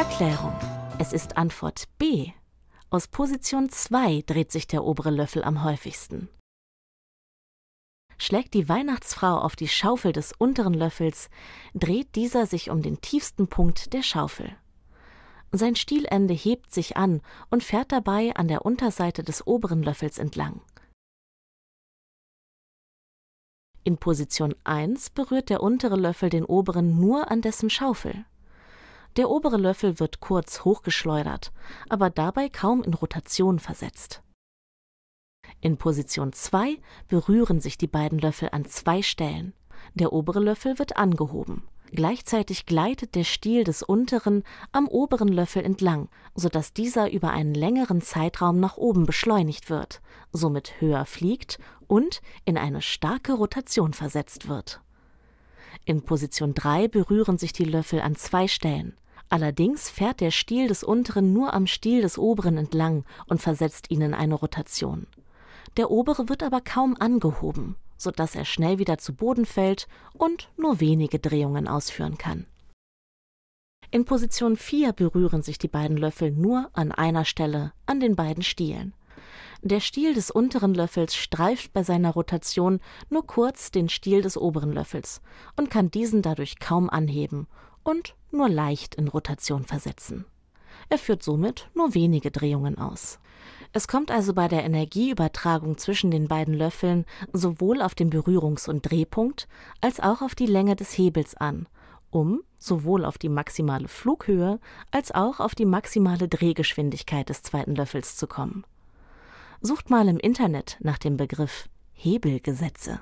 Erklärung. Es ist Antwort B. Aus Position 2 dreht sich der obere Löffel am häufigsten. Schlägt die Weihnachtsfrau auf die Schaufel des unteren Löffels, dreht dieser sich um den tiefsten Punkt der Schaufel. Sein Stielende hebt sich an und fährt dabei an der Unterseite des oberen Löffels entlang. In Position 1 berührt der untere Löffel den oberen nur an dessen Schaufel. Der obere Löffel wird kurz hochgeschleudert, aber dabei kaum in Rotation versetzt. In Position 2 berühren sich die beiden Löffel an zwei Stellen. Der obere Löffel wird angehoben. Gleichzeitig gleitet der Stiel des unteren am oberen Löffel entlang, sodass dieser über einen längeren Zeitraum nach oben beschleunigt wird, somit höher fliegt und in eine starke Rotation versetzt wird. In Position 3 berühren sich die Löffel an zwei Stellen. Allerdings fährt der Stiel des unteren nur am Stiel des oberen entlang und versetzt ihn in eine Rotation. Der obere wird aber kaum angehoben, sodass er schnell wieder zu Boden fällt und nur wenige Drehungen ausführen kann. In Position 4 berühren sich die beiden Löffel nur an einer Stelle an den beiden Stielen. Der Stiel des unteren Löffels streift bei seiner Rotation nur kurz den Stiel des oberen Löffels und kann diesen dadurch kaum anheben und nur leicht in Rotation versetzen. Er führt somit nur wenige Drehungen aus. Es kommt also bei der Energieübertragung zwischen den beiden Löffeln sowohl auf den Berührungs- und Drehpunkt als auch auf die Länge des Hebels an, um sowohl auf die maximale Flughöhe als auch auf die maximale Drehgeschwindigkeit des zweiten Löffels zu kommen. Sucht mal im Internet nach dem Begriff Hebelgesetze.